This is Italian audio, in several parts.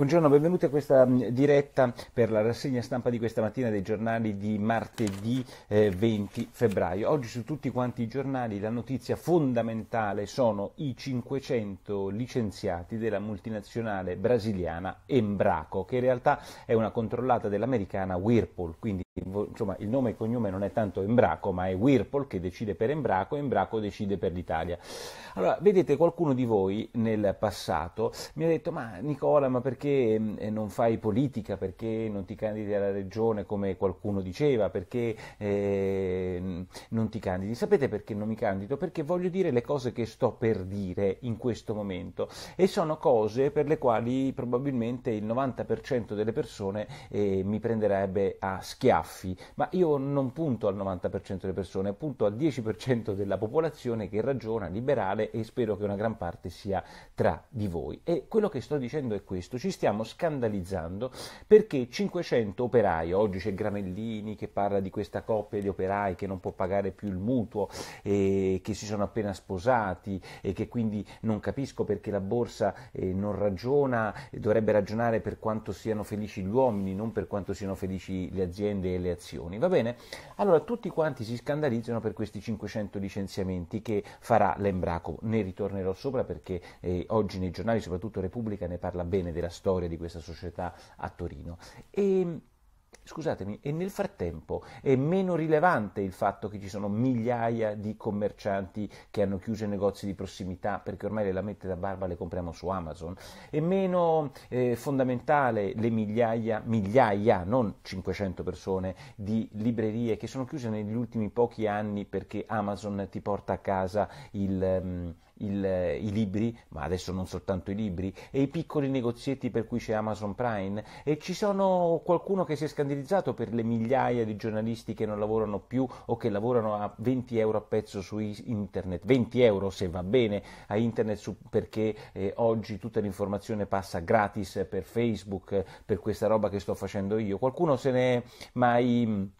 Buongiorno, benvenuti a questa mm, diretta per la rassegna stampa di questa mattina dei giornali di martedì 20 eh, febbraio. Oggi su tutti quanti i giornali la notizia fondamentale sono i 500 licenziati della multinazionale brasiliana Embraco, che in realtà è una controllata dell'americana Whirlpool, quindi insomma, il nome e cognome non è tanto Embraco, ma è Whirlpool che decide per Embraco e Embraco decide per l'Italia. Allora, vedete, qualcuno di voi nel passato mi ha detto, ma Nicola, ma perché mm, eh, non fai politica, perché non ti candidi alla regione come qualcuno diceva, perché eh, non ti candidi? Sapete perché non mi candido? Perché voglio dire le cose che sto per dire in questo momento e sono cose per le quali probabilmente il 90% delle persone eh, mi prenderebbe a schiaffo baffi, ma io non punto al 90% delle persone, punto al 10% della popolazione che ragiona liberale e spero che una gran parte sia tra di voi. E quello che sto dicendo è questo, ci stiamo scandalizzando perché 500 operai, oggi c'è Gramellini che parla di questa coppia di operai che non può pagare più il mutuo, eh, che si sono appena sposati e che quindi non capisco perché la borsa eh, non ragiona, dovrebbe ragionare per quanto siano felici gli uomini, non per quanto siano felici le aziende delle azioni. Va bene? Allora tutti quanti si scandalizzano per questi 500 licenziamenti che farà l'Embraco. Ne ritornerò sopra perché eh, oggi nei giornali, soprattutto Repubblica, ne parla bene della storia di questa società a Torino. E, ehm, Scusatemi, e nel frattempo è meno rilevante il fatto che ci sono migliaia di commercianti che hanno chiuso i negozi di prossimità perché ormai le lamette da barba le compriamo su Amazon? È meno eh, fondamentale le migliaia, migliaia, non 500 persone, di librerie che sono chiuse negli ultimi pochi anni perché Amazon ti porta a casa il... Um, il, eh, i libri, ma adesso non soltanto i libri, e i piccoli negozietti per cui c'è Amazon Prime, e ci sono qualcuno che si è scandalizzato per le migliaia di giornalisti che non lavorano più o che lavorano a 20 euro a pezzo su internet, 20 euro se va bene a internet su, perché eh, oggi tutta l'informazione passa gratis per Facebook, per questa roba che sto facendo io. Qualcuno se ne è mai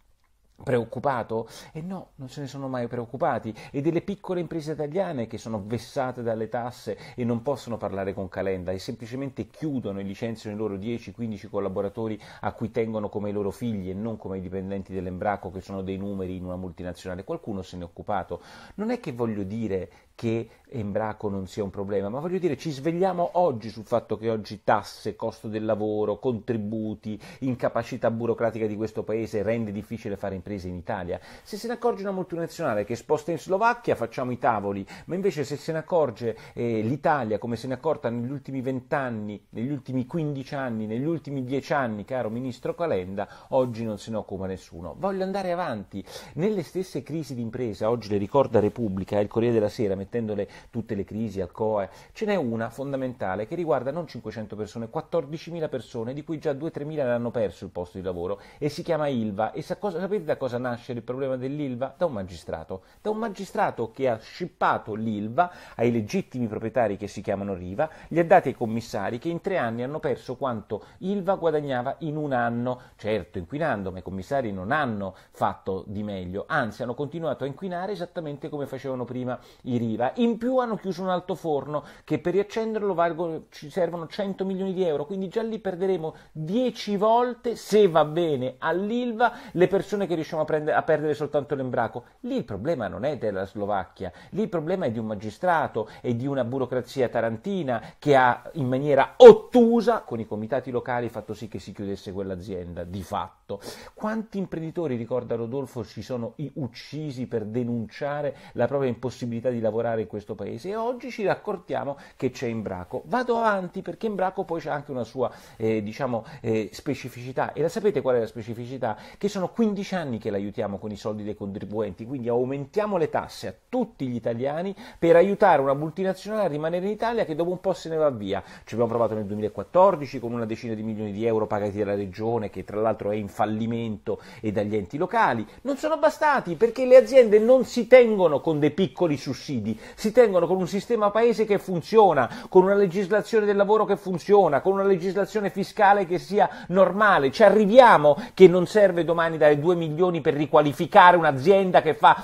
preoccupato? E no, non se ne sono mai preoccupati. E delle piccole imprese italiane che sono vessate dalle tasse e non possono parlare con Calenda e semplicemente chiudono e licenziano i loro 10-15 collaboratori a cui tengono come i loro figli e non come i dipendenti dell'Embraco che sono dei numeri in una multinazionale. Qualcuno se n'è occupato. Non è che voglio dire che Embraco non sia un problema, ma voglio dire ci svegliamo oggi sul fatto che oggi tasse, costo del lavoro, contributi, incapacità burocratica di questo paese rende difficile fare imprese in Italia. Se se ne accorge una multinazionale che sposta in Slovacchia facciamo i tavoli, ma invece se se ne accorge eh, l'Italia come se ne è accorta negli ultimi vent'anni, negli ultimi 15 anni, negli ultimi dieci anni, caro ministro Calenda, oggi non se ne occupa nessuno. Voglio andare avanti. Nelle stesse crisi di impresa, oggi le ricorda Repubblica il Corriere della Sera, mettendole tutte le crisi al COE, ce n'è una fondamentale che riguarda non 500 persone, 14.000 persone, di cui già 2-3.000 hanno perso il posto di lavoro e si chiama ILVA. E sa cosa, sapete da cosa nasce il problema dell'ILVA? Da un magistrato, da un magistrato che ha scippato l'ILVA ai legittimi proprietari che si chiamano Riva, gli ha dati ai commissari che in tre anni hanno perso quanto ILVA guadagnava in un anno, certo inquinando, ma i commissari non hanno fatto di meglio, anzi hanno continuato a inquinare esattamente come facevano prima i Riva produttiva. In più hanno chiuso un alto forno che per riaccenderlo valgono, ci servono 100 milioni di euro, quindi già lì perderemo 10 volte, se va bene, all'Ilva le persone che riusciamo a, prendere, a perdere soltanto l'embraco. Lì il problema non è della Slovacchia, lì il problema è di un magistrato e di una burocrazia tarantina che ha in maniera ottusa, con i comitati locali, fatto sì che si chiudesse quell'azienda, di fatto. Quanti imprenditori, ricorda Rodolfo, si sono uccisi per denunciare la propria impossibilità di lavorare? entrare in questo paese e oggi ci raccortiamo che c'è Imbraco. Vado avanti perché Imbraco poi c'è anche una sua eh, diciamo, eh, specificità e la sapete qual è la specificità? Che sono 15 anni che l'aiutiamo con i soldi dei contribuenti, quindi aumentiamo le tasse a tutti gli italiani per aiutare una multinazionale a rimanere in Italia che dopo un po' se ne va via. Ci abbiamo provato nel 2014 con una decina di milioni di euro pagati dalla regione che tra l'altro è in fallimento e dagli enti locali. Non sono bastati perché le aziende non si tengono con dei piccoli sussidi solidi, si tengono con un sistema paese che funziona, con una legislazione del lavoro che funziona, con una legislazione fiscale che sia normale. Ci arriviamo che non serve domani dare 2 milioni per riqualificare un'azienda che fa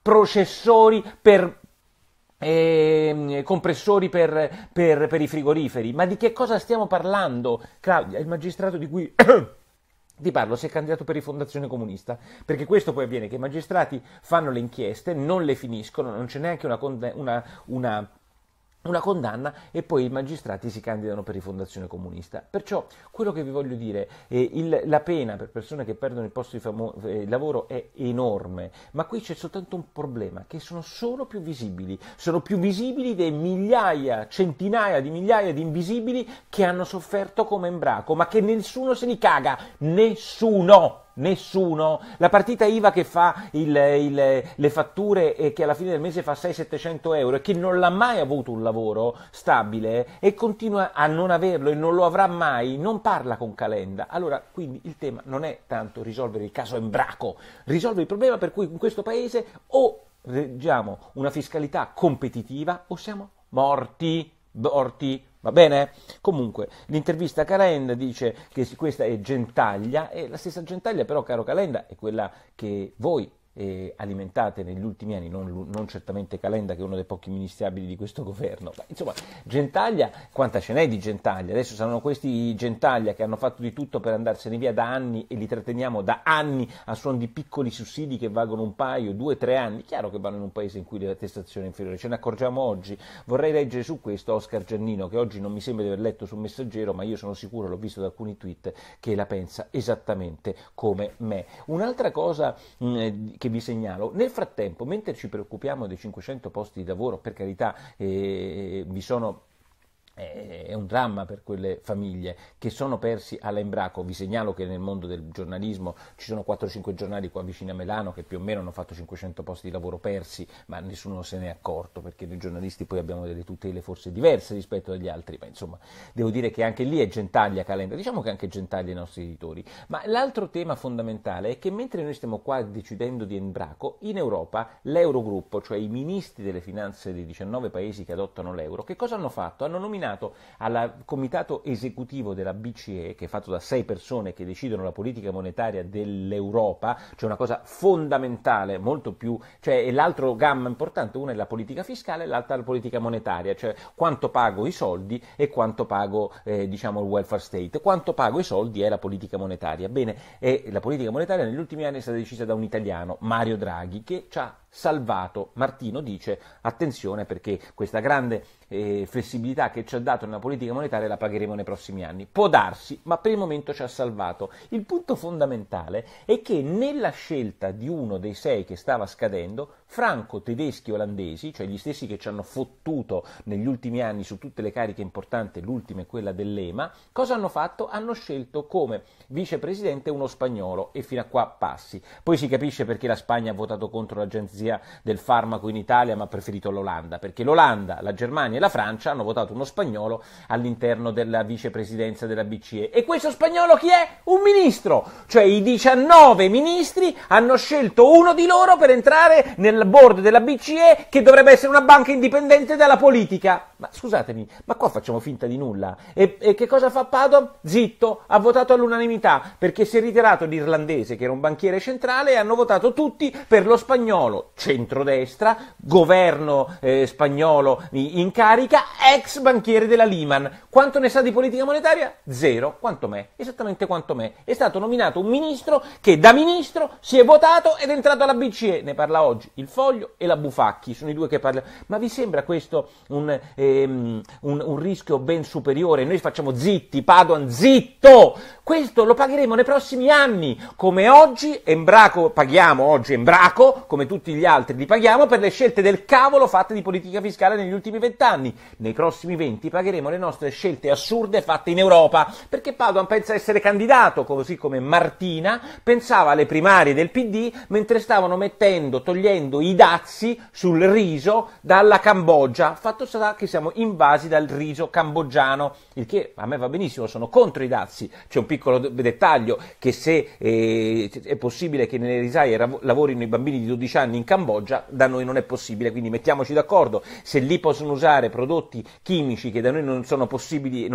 processori per e ehm, compressori per, per, per i frigoriferi. Ma di che cosa stiamo parlando? Claudia, il magistrato di cui ti parlo sei candidato per rifondazione comunista, perché questo poi avviene che i magistrati fanno le inchieste, non le finiscono, non c'è neanche una, una, una una condanna e poi i magistrati si candidano per rifondazione comunista. Perciò quello che vi voglio dire, eh, il, la pena per persone che perdono il posto di famo- eh, lavoro è enorme, ma qui c'è soltanto un problema, che sono solo più visibili, sono più visibili dei migliaia, centinaia di migliaia di invisibili che hanno sofferto come embraco, ma che nessuno se li caga, nessuno! Nessuno. La partita IVA che fa il, il, le fatture e che alla fine del mese fa 6-700 euro e che non l'ha mai avuto un lavoro stabile e continua a non averlo e non lo avrà mai, non parla con Calenda. Allora, quindi il tema non è tanto risolvere il caso Embraco, risolvere il problema per cui in questo paese o reggiamo una fiscalità competitiva o siamo morti, morti Va bene? Comunque, l'intervista Calenda dice che questa è Gentaglia e la stessa Gentaglia però, caro Calenda, è quella che voi eh, alimentate negli ultimi anni, non, non, certamente Calenda che è uno dei pochi ministriabili di questo governo, ma insomma Gentaglia, quanta ce n'è di Gentaglia? Adesso saranno questi Gentaglia che hanno fatto di tutto per andarsene via da anni e li tratteniamo da anni a suon di piccoli sussidi che valgono un paio, due, tre anni, chiaro che vanno in un paese in cui la testazione è inferiore, ce ne accorgiamo oggi, vorrei leggere su questo Oscar Giannino che oggi non mi sembra di aver letto sul messaggero, ma io sono sicuro, l'ho visto da alcuni tweet, che la pensa esattamente come me. Un'altra cosa mh, che che vi segnalo. Nel frattempo, mentre ci preoccupiamo dei 500 posti di lavoro, per carità, eh, eh vi sono è un dramma per quelle famiglie che sono persi all'embraco. Vi segnalo che nel mondo del giornalismo ci sono 4-5 giornali qua vicino a Milano che più o meno hanno fatto 500 posti di lavoro persi, ma nessuno se ne è accorto perché noi giornalisti poi abbiamo delle tutele forse diverse rispetto agli altri, ma insomma devo dire che anche lì è Gentaglia Calenda, diciamo che anche Gentaglia i nostri editori. Ma l'altro tema fondamentale è che mentre noi stiamo qua decidendo di embraco, in Europa l'Eurogruppo, cioè i ministri delle finanze dei 19 paesi che adottano l'euro, che cosa hanno fatto? Hanno nominato nominato al comitato esecutivo della BCE, che è fatto da sei persone che decidono la politica monetaria dell'Europa, cioè una cosa fondamentale, molto più, cioè l'altro gamma importante, una è la politica fiscale, l'altra è la politica monetaria, cioè quanto pago i soldi e quanto pago eh, diciamo il welfare state, quanto pago i soldi è la politica monetaria. Bene, e la politica monetaria negli ultimi anni è stata decisa da un italiano, Mario Draghi, che ha salvato. Martino dice attenzione perché questa grande eh, flessibilità che ci ha dato nella politica monetaria la pagheremo nei prossimi anni. Può darsi, ma per il momento ci ha salvato. Il punto fondamentale è che nella scelta di uno dei sei che stava scadendo, franco, tedeschi, olandesi, cioè gli stessi che ci hanno fottuto negli ultimi anni su tutte le cariche importanti, l'ultima è quella dell'EMA, cosa hanno fatto? Hanno scelto come vicepresidente uno spagnolo e fino a qua passi. Poi si capisce perché la Spagna ha votato contro l'agenzia l'efficacia del farmaco in Italia, ma ha preferito l'Olanda, perché l'Olanda, la Germania e la Francia hanno votato uno spagnolo all'interno della vicepresidenza della BCE. E questo spagnolo chi è? Un ministro! Cioè i 19 ministri hanno scelto uno di loro per entrare nel board della BCE, che dovrebbe essere una banca indipendente dalla politica. Ma scusatemi, ma qua facciamo finta di nulla. E, e che cosa fa Padova? Zitto, ha votato all'unanimità, perché si è ritirato l'irlandese, che era un banchiere centrale, e hanno votato tutti per lo spagnolo centrodestra, governo eh, spagnolo in carica, ex banchiere della Lehman. Quanto ne sa di politica monetaria? Zero, quanto me, esattamente quanto me. È stato nominato un ministro che da ministro si è votato ed è entrato alla BCE. Ne parla oggi il Foglio e la Bufacchi, sono i due che parlano. Ma vi sembra questo un, ehm, un, un rischio ben superiore? Noi facciamo zitti, Padoan, zitto! Questo lo pagheremo nei prossimi anni, come oggi, Embraco, paghiamo oggi Embraco, come tutti gli altri, li paghiamo per le scelte del cavolo fatte di politica fiscale negli ultimi vent'anni. Nei prossimi venti pagheremo le nostre scelte assurde fatte in Europa, perché Padoan pensa essere candidato, così come Martina pensava alle primarie del PD mentre stavano mettendo, togliendo i dazi sul riso dalla Cambogia. Fatto sarà che siamo invasi dal riso cambogiano, il che a me va benissimo, sono contro i dazi. C'è un piccolo dettaglio che se eh, è possibile che nelle risaie lavorino i bambini di 12 anni in Cambogia, Cambogia, da noi non è possibile, quindi mettiamoci d'accordo, se lì possono usare prodotti chimici che da noi non, non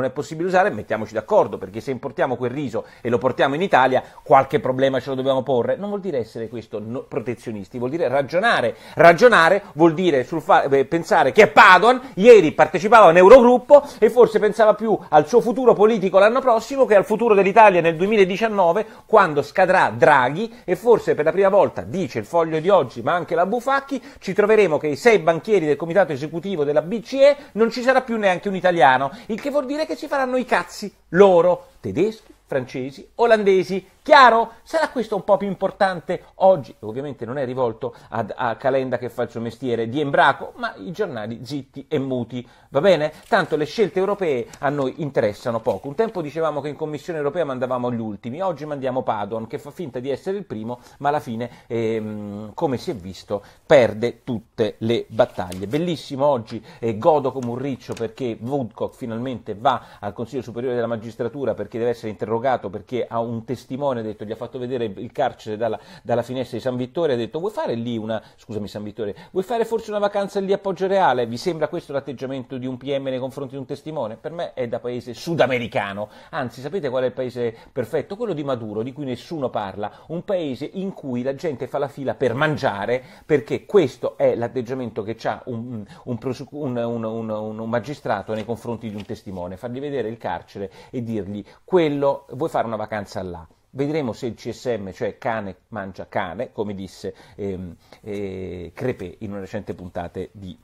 è possibile usare, mettiamoci d'accordo, perché se importiamo quel riso e lo portiamo in Italia, qualche problema ce lo dobbiamo porre. Non vuol dire essere questo no, protezionisti, vuol dire ragionare. Ragionare vuol dire fa- eh, pensare che Padoan ieri partecipava a un Eurogruppo e forse pensava più al suo futuro politico l'anno prossimo che al futuro dell'Italia nel 2019 quando scadrà Draghi e forse per la prima volta, dice il foglio di oggi, ma anche anche la Bufacchi, ci troveremo che i sei banchieri del comitato esecutivo della BCE non ci sarà più neanche un italiano, il che vuol dire che ci faranno i cazzi loro, tedeschi, francesi, olandesi, chiaro? Sarà questo un po' più importante oggi, ovviamente non è rivolto ad, a Calenda che fa il suo mestiere di embraco, ma i giornali zitti e muti, va bene? Tanto le scelte europee a noi interessano poco, un tempo dicevamo che in Commissione europea mandavamo gli ultimi, oggi mandiamo Padon che fa finta di essere il primo, ma alla fine, ehm, come si è visto, perde tutte le battaglie. Bellissimo oggi, eh, godo come un riccio perché Woodcock finalmente va al Consiglio Superiore della Magistratura perché deve essere interrogato interrogato perché ha un testimone ha detto, gli ha fatto vedere il carcere dalla, dalla finestra di San Vittore, ha detto vuoi fare lì una, scusami San Vittorio, vuoi fare forse una vacanza lì a Poggio Reale? Vi sembra questo l'atteggiamento di un PM nei confronti di un testimone? Per me è da paese sudamericano, anzi sapete qual è il paese perfetto? Quello di Maduro, di cui nessuno parla, un paese in cui la gente fa la fila per mangiare perché questo è l'atteggiamento che ha un, un, un, un magistrato nei confronti di un testimone, fargli vedere il carcere e dirgli quello vuoi fare una vacanza là. Vedremo se il CSM, cioè cane mangia cane, come disse ehm, eh, Crepe in una recente puntata di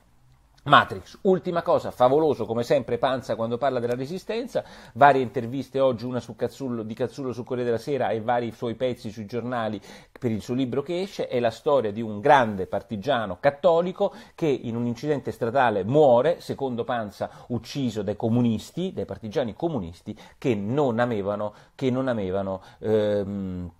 Matrix, ultima cosa, favoloso come sempre Panza quando parla della resistenza, varie interviste oggi, una su Cazzullo, di Cazzullo su Corriere della Sera e vari suoi pezzi sui giornali per il suo libro che esce, è la storia di un grande partigiano cattolico che in un incidente stradale muore, secondo Panza ucciso dai comunisti, dai partigiani comunisti che non amevano, che non amevano ehm,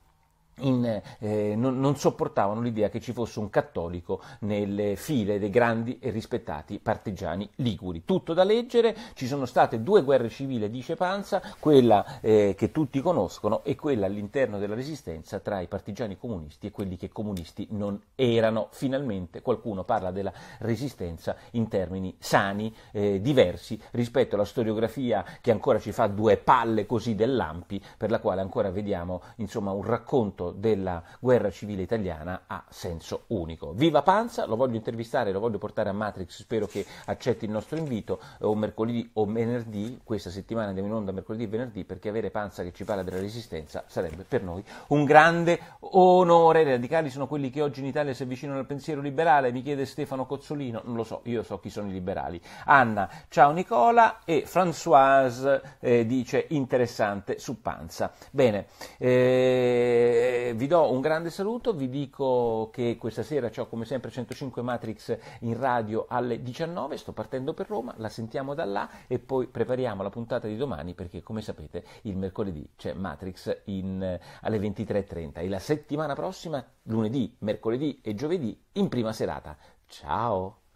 in, eh, non, non, sopportavano l'idea che ci fosse un cattolico nelle file dei grandi e rispettati partigiani liguri. Tutto da leggere, ci sono state due guerre civili, di Cepanza, quella eh, che tutti conoscono e quella all'interno della resistenza tra i partigiani comunisti e quelli che comunisti non erano. Finalmente qualcuno parla della resistenza in termini sani, eh, diversi rispetto alla storiografia che ancora ci fa due palle così dell'ampi, per la quale ancora vediamo insomma, un racconto della guerra civile italiana ha senso unico. Viva Panza, lo voglio intervistare, lo voglio portare a Matrix, spero che accetti il nostro invito eh, o mercoledì o venerdì, questa settimana andiamo in onda mercoledì e venerdì perché avere Panza che ci parla della resistenza sarebbe per noi un grande onore. I radicali sono quelli che oggi in Italia si avvicinano al pensiero liberale, mi chiede Stefano Cozzolino, non lo so, io so chi sono i liberali. Anna, ciao Nicola e Françoise eh, dice interessante su Panza. Bene, eh, eh, vi do un grande saluto, vi dico che questa sera ho come sempre 105 Matrix in radio alle 19, sto partendo per Roma, la sentiamo da là e poi prepariamo la puntata di domani perché come sapete il mercoledì c'è Matrix in, eh, alle 23.30 e la settimana prossima lunedì, mercoledì e giovedì in prima serata. Ciao!